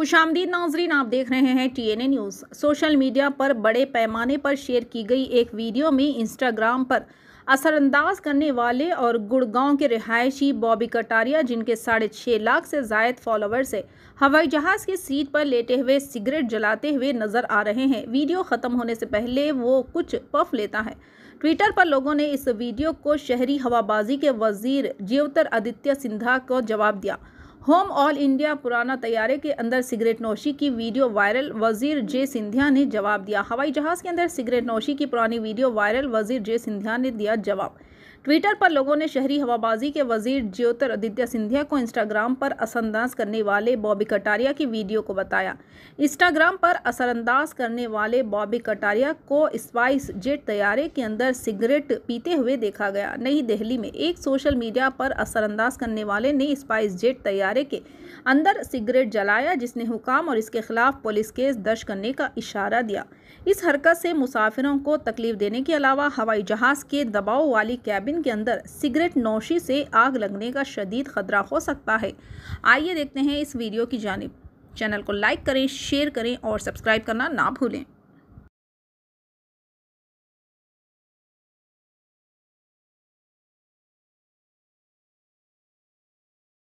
खुश आमदीद नाजरीन आप देख रहे हैं T N A news social media पर बड़े पैमाने पर शेयर की गई एक वीडियो में इंस्टाग्राम पर असरअंदाज करने वाले और गुड़गांव के रिहायशी बॉबी कटारिया जिनके साढ़े छः लाख से जायद फॉलोअर्स है हवाई जहाज़ की सीट पर लेटे हुए सिगरेट जलाते हुए नज़र आ रहे हैं वीडियो ख़त्म होने से पहले वो कुछ पफ लेता है ट्विटर पर लोगों ने इस वीडियो को शहरी हवाबाजी के वजीर ज्योतर आदित्य सिंधा को जवाब दिया होम ऑल इंडिया पुराना तैयारे के अंदर सिगरेट नोशी की वीडियो वायरल वजीर जे सिंधिया ने जवाब दिया हवाई जहाज के अंदर सिगरेट नोशी की पुरानी वीडियो वायरल वजीर जे सिंधिया ने दिया जवाब ट्विटर पर लोगों ने शहरी हवाबाजी के वजीर ज्योतर आदित्य सिंधिया को इंस्टाग्राम पर असरअंदाज करने वाले बॉबी कटारिया की वीडियो को बताया इंस्टाग्राम पर असरअंदाज करने वाले बॉबी कटारिया को स्पाइस जेट तैयारे के अंदर सिगरेट पीते हुए देखा गया नई दिल्ली में एक सोशल मीडिया पर असरअंदाज करने वाले ने स्पाइस जेट तैयारे के अंदर सिगरेट जलाया जिसने हुकाम और इसके खिलाफ पुलिस केस दर्ज करने का इशारा दिया इस हरकत से मुसाफिरों को तकलीफ देने के अलावा हवाई जहाज़ के दबाव वाली कैब कैबिन के अंदर सिगरेट नोशी से आग लगने का शदीद खतरा हो सकता है आइए देखते हैं इस वीडियो की जानब चैनल को लाइक करें शेयर करें और सब्सक्राइब करना ना भूलें